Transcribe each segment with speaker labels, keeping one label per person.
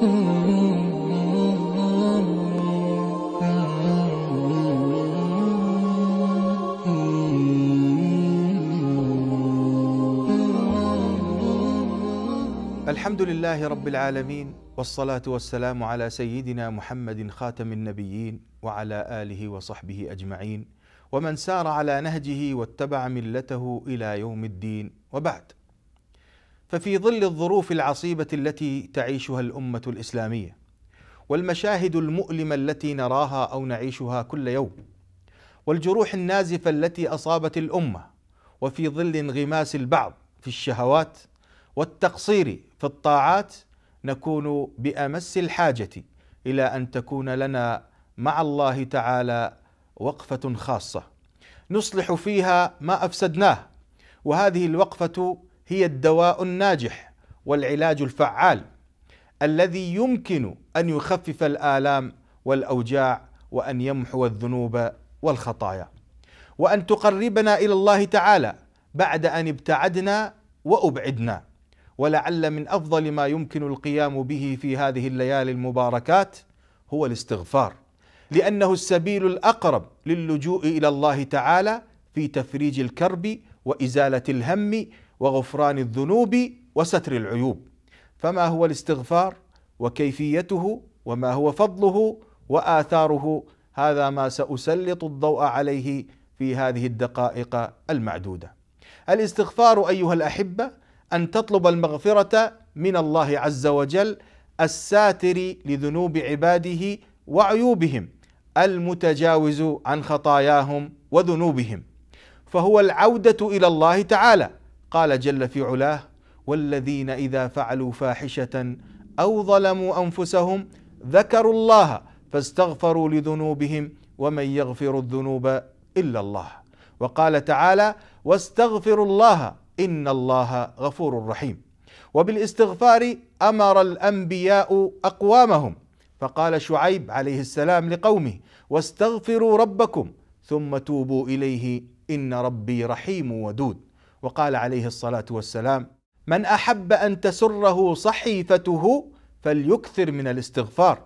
Speaker 1: الحمد لله رب العالمين والصلاة والسلام على سيدنا محمد خاتم النبيين وعلى آله وصحبه أجمعين ومن سار على نهجه واتبع ملته إلى يوم الدين وبعد ففي ظل الظروف العصيبه التي تعيشها الامه الاسلاميه والمشاهد المؤلمه التي نراها او نعيشها كل يوم والجروح النازفه التي اصابت الامه وفي ظل انغماس البعض في الشهوات والتقصير في الطاعات نكون بامس الحاجه الى ان تكون لنا مع الله تعالى وقفه خاصه نصلح فيها ما افسدناه وهذه الوقفه هي الدواء الناجح والعلاج الفعال الذي يمكن ان يخفف الالام والاوجاع وان يمحو الذنوب والخطايا وان تقربنا الى الله تعالى بعد ان ابتعدنا وابعدنا ولعل من افضل ما يمكن القيام به في هذه الليالي المباركات هو الاستغفار لانه السبيل الاقرب للجوء الى الله تعالى في تفريج الكرب وازاله الهم وغفران الذنوب وستر العيوب فما هو الاستغفار وكيفيته وما هو فضله واثاره هذا ما ساسلط الضوء عليه في هذه الدقائق المعدوده. الاستغفار ايها الاحبه ان تطلب المغفره من الله عز وجل الساتر لذنوب عباده وعيوبهم المتجاوز عن خطاياهم وذنوبهم فهو العوده الى الله تعالى قال جل في علاه والذين اذا فعلوا فاحشه او ظلموا انفسهم ذكروا الله فاستغفروا لذنوبهم ومن يغفر الذنوب الا الله وقال تعالى واستغفروا الله ان الله غفور رحيم وبالاستغفار امر الانبياء اقوامهم فقال شعيب عليه السلام لقومه واستغفروا ربكم ثم توبوا اليه ان ربي رحيم ودود وقال عليه الصلاه والسلام من احب ان تسره صحيفته فليكثر من الاستغفار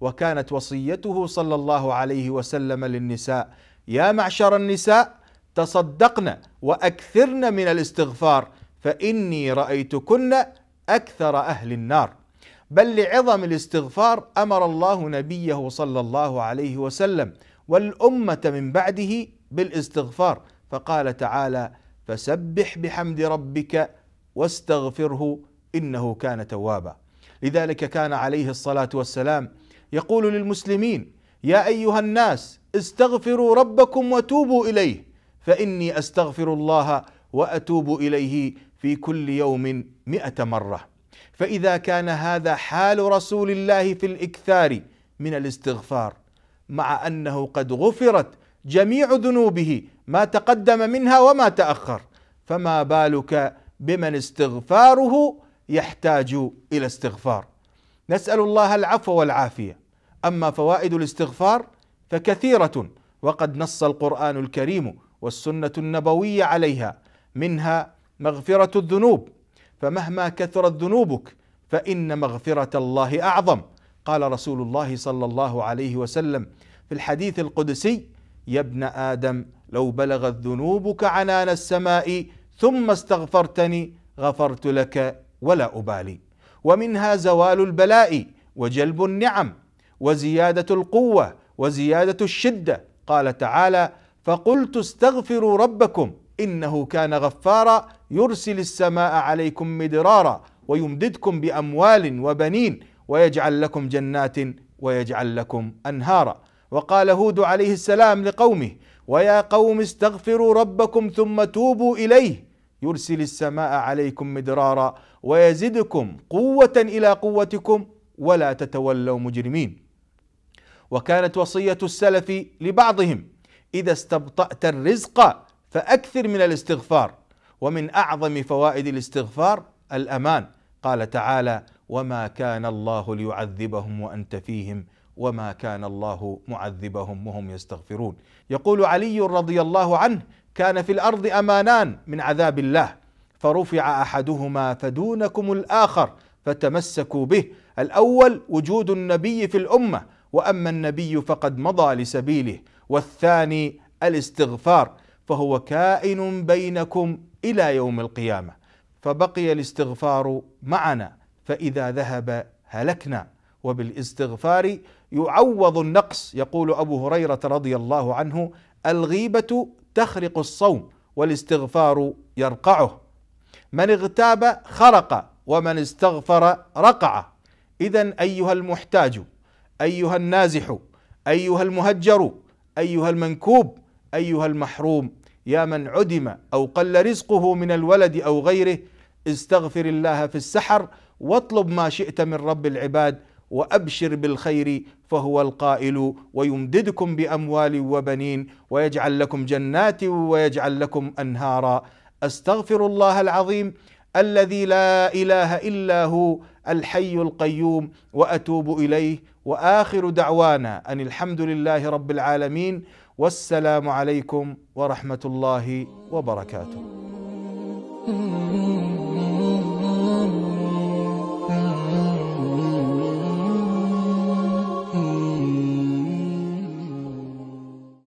Speaker 1: وكانت وصيته صلى الله عليه وسلم للنساء يا معشر النساء تصدقن واكثرن من الاستغفار فاني رايتكن اكثر اهل النار بل لعظم الاستغفار امر الله نبيه صلى الله عليه وسلم والامه من بعده بالاستغفار فقال تعالى فسبح بحمد ربك واستغفره انه كان توابا لذلك كان عليه الصلاه والسلام يقول للمسلمين يا ايها الناس استغفروا ربكم وتوبوا اليه فاني استغفر الله واتوب اليه في كل يوم مئه مره فاذا كان هذا حال رسول الله في الاكثار من الاستغفار مع انه قد غفرت جميع ذنوبه ما تقدم منها وما تاخر فما بالك بمن استغفاره يحتاج الى استغفار نسال الله العفو والعافيه اما فوائد الاستغفار فكثيره وقد نص القران الكريم والسنه النبويه عليها منها مغفره الذنوب فمهما كثرت ذنوبك فان مغفره الله اعظم قال رسول الله صلى الله عليه وسلم في الحديث القدسي يا ابن ادم لو بلغت ذنوبك عنان السماء ثم استغفرتني غفرت لك ولا أبالي ومنها زوال البلاء وجلب النعم وزيادة القوة وزيادة الشدة قال تعالى فقلت استغفروا ربكم إنه كان غفارا يرسل السماء عليكم مدرارا ويمددكم بأموال وبنين ويجعل لكم جنات ويجعل لكم أنهارا وقال هود عليه السلام لقومه ويا قوم استغفروا ربكم ثم توبوا اليه يرسل السماء عليكم مدرارا ويزدكم قوه الى قوتكم ولا تتولوا مجرمين وكانت وصيه السلف لبعضهم اذا استبطات الرزق فاكثر من الاستغفار ومن اعظم فوائد الاستغفار الامان قال تعالى وما كان الله ليعذبهم وانت فيهم وما كان الله معذبهم وهم يستغفرون يقول علي رضي الله عنه كان في الارض امانان من عذاب الله فرفع احدهما فدونكم الاخر فتمسكوا به الاول وجود النبي في الامه واما النبي فقد مضى لسبيله والثاني الاستغفار فهو كائن بينكم الى يوم القيامه فبقي الاستغفار معنا فاذا ذهب هلكنا وبالاستغفار يعوض النقص يقول ابو هريره رضي الله عنه الغيبه تخرق الصوم والاستغفار يرقعه من اغتاب خرق ومن استغفر رقع اذا ايها المحتاج ايها النازح ايها المهجر ايها المنكوب ايها المحروم يا من عدم او قل رزقه من الولد او غيره استغفر الله في السحر واطلب ما شئت من رب العباد وابشر بالخير فهو القائل ويمددكم باموال وبنين ويجعل لكم جنات ويجعل لكم انهارا استغفر الله العظيم الذي لا اله الا هو الحي القيوم واتوب اليه واخر دعوانا ان الحمد لله رب العالمين والسلام عليكم ورحمه الله وبركاته. Mm-hmm.